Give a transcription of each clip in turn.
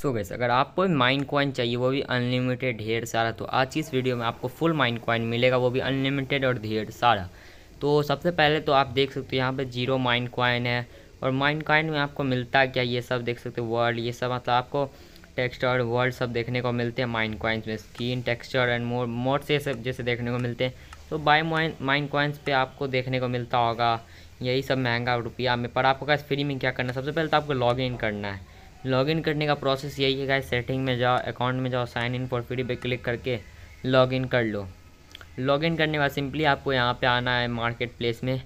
सो so gas अगर आपको mine coin चाहिए वो भी अनलिमिटेड ढेर सारा तो आज की इस वीडियो में आपको फुल माइन कॉइन मिलेगा वो भी अनलिमिटेड और ढेर सारा तो सबसे पहले तो आप देख सकते हो यहाँ पे जीरो माइन कॉइन है और माइन कॉइन में आपको मिलता क्या ये सब देख सकते हो वर्ल्ड ये सब मतलब आपको टेक्सचर और वर्ल्ड सब देखने को मिलते हैं माइन कॉइन्स में screen texture and more more से सब जैसे देखने को मिलते हैं तो बाई माइन माइन कॉइन्स पर आपको देखने को मिलता होगा यही सब महंगा रुपया में पर आपको कैसे फ्री में क्या करना है सबसे पहले तो आपको लॉग इन करना है लॉगिन करने का प्रोसेस यही है गाइस सेटिंग में जाओ अकाउंट में जाओ साइन इन फॉर फ्री पे क्लिक करके लॉगिन कर लो लॉगिन करने के बाद सिंपली आपको यहाँ पे आना है मार्केट प्लेस में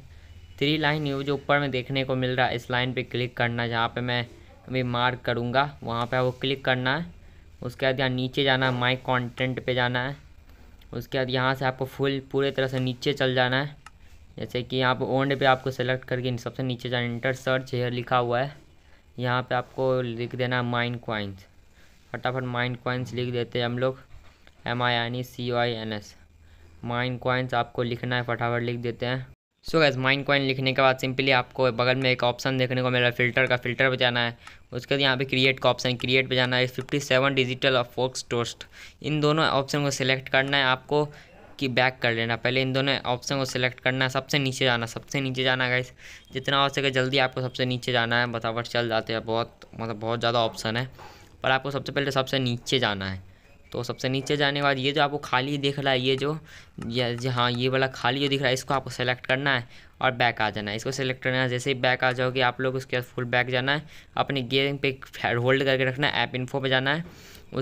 थ्री लाइन यू जो ऊपर में देखने को मिल रहा है इस लाइन पे क्लिक करना है जहाँ पे मैं अभी मार्क करूँगा वहाँ पर वो क्लिक करना है उसके बाद यहाँ नीचे जाना है माई कॉन्टेंट पर जाना है उसके बाद यहाँ से आपको फुल पूरे तरह से नीचे चल जाना है जैसे कि यहाँ पर ओंड पे आपको सेलेक्ट करके सबसे नीचे जाना इंटर सर्च हेयर लिखा हुआ है यहाँ पे आपको लिख देना माइन क्वाइंस फटाफट माइन क्वाइंस लिख देते हैं हम लोग M I N E C I N S mine coins आपको लिखना है फटाफट लिख देते हैं सो गैस माइन कॉइन लिखने के बाद सिंपली आपको बगल में एक ऑप्शन देखने को मिल रहा है फिल्टर का फिल्टर पे जाना है उसके बाद यहाँ पे क्रिएट का ऑप्शन क्रिएट पे जाना है फिफ्टी सेवन डिजिटल और फोक्स टोस्ट इन दोनों ऑप्शन को सिलेक्ट करना है आपको की बैक कर लेना पहले इन दोनों ऑप्शन को सिलेक्ट करना है सबसे नीचे जाना सबसे नीचे जाना गाइस जितना हो सके जल्दी आपको सबसे नीचे जाना है बतावट चल जाते हैं बहुत मतलब बहुत ज़्यादा ऑप्शन है पर आपको सबसे पहले सबसे नीचे जाना है तो सबसे नीचे जाने के बाद ये जो आपको खाली दिख रहा है ये जो ये हाँ ये वाला खाली जो दिख रहा है इसको आपको सेलेक्ट करना है और बैक आ जाना है इसको सेलेक्ट करना है जैसे ही बैक आ जाओगे आप लोग उसके बाद फुल बैक जाना है अपने गेम पे होल्ड करके रखना है ऐप इन्फो पे जाना है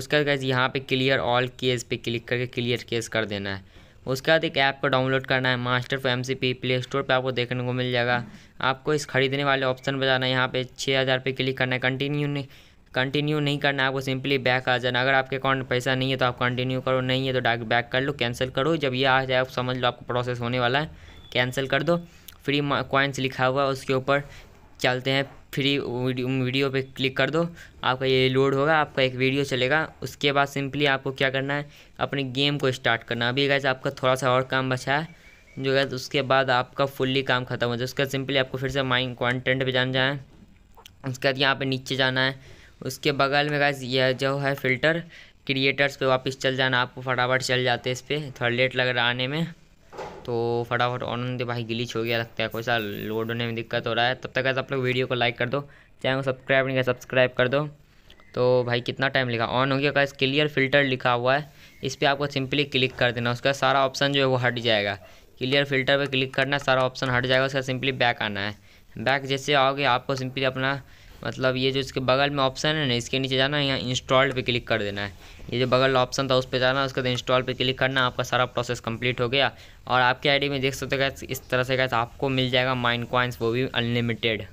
उसके बाद यहाँ पे क्लियर ऑल केस पे क्लिक करके क्लियर केस कर देना है उसके बाद एक ऐप को डाउनलोड करना है मास्टर फो M C P play store पर आपको देखने को मिल जाएगा आपको इस खरीदने वाले ऑप्शन पर जाना है यहाँ पे छः हज़ार पे क्लिक करना है कंटिन्यू नहीं कंटिन्यू नहीं करना है आपको सिंपली बैक आ जाना अगर आपके अकाउंट में पैसा नहीं है तो आप कंटिन्यू करो नहीं है तो डायरेक्ट बैक कर लो कैंसिल करो जब ये आ जाए आप समझ लो आपको प्रोसेस होने वाला है कैंसिल कर दो फ्री कॉइन्स लिखा हुआ है उसके ऊपर चलते हैं फ्री वीडियो पे क्लिक कर दो आपका ये लोड होगा आपका एक वीडियो चलेगा उसके बाद सिंपली आपको क्या करना है अपने गेम को स्टार्ट करना अभी गैस आपका थोड़ा सा और काम बचा है जो गैस उसके बाद आपका फुल्ली काम खत्म हो जाए उसके सिंपली आपको फिर से माइंड कॉन्टेंट पर जाना जाए उसके बाद यहाँ पर नीचे जाना है उसके बगल में गैस यह जो है फ़िल्टर क्रिएटर्स पे वापस चल जाना आपको फटाफट चल जाते इस पर थोड़ा लेट लग रहा आने में तो फटाफट ऑन दे भाई गिलीच हो गया लगता है कोई सा लोड होने में दिक्कत हो रहा है तब तक आप लोग वीडियो को लाइक कर दो चैनल को सब्सक्राइब नहीं किया सब्सक्राइब कर दो तो भाई कितना टाइम लिखा ऑन हो गया कैसे क्लियर फिल्टर लिखा हुआ है इस पर आपको सिंपली क्लिक कर देना उसका सारा ऑप्शन जो है वो हट जाएगा क्लियर फिल्टर पर क्लिक करना सारा ऑप्शन हट जाएगा उसका सिंपली बैक आना है बैक जैसे आओगे आपको सिंपली अपना मतलब ये जो इसके बगल में ऑप्शन है ना इसके नीचे जाना है यहाँ इंस्टॉल्ड पे क्लिक कर देना है ये जो बगल ऑप्शन था उस पर जाना उसके बाद इंस्टॉल पे क्लिक करना आपका सारा प्रोसेस कंप्लीट हो गया और आपके आईडी में देख सकते हो इस तरह से गैस आपको मिल जाएगा माइंड क्वाइंस वो भी अनलिमिटेड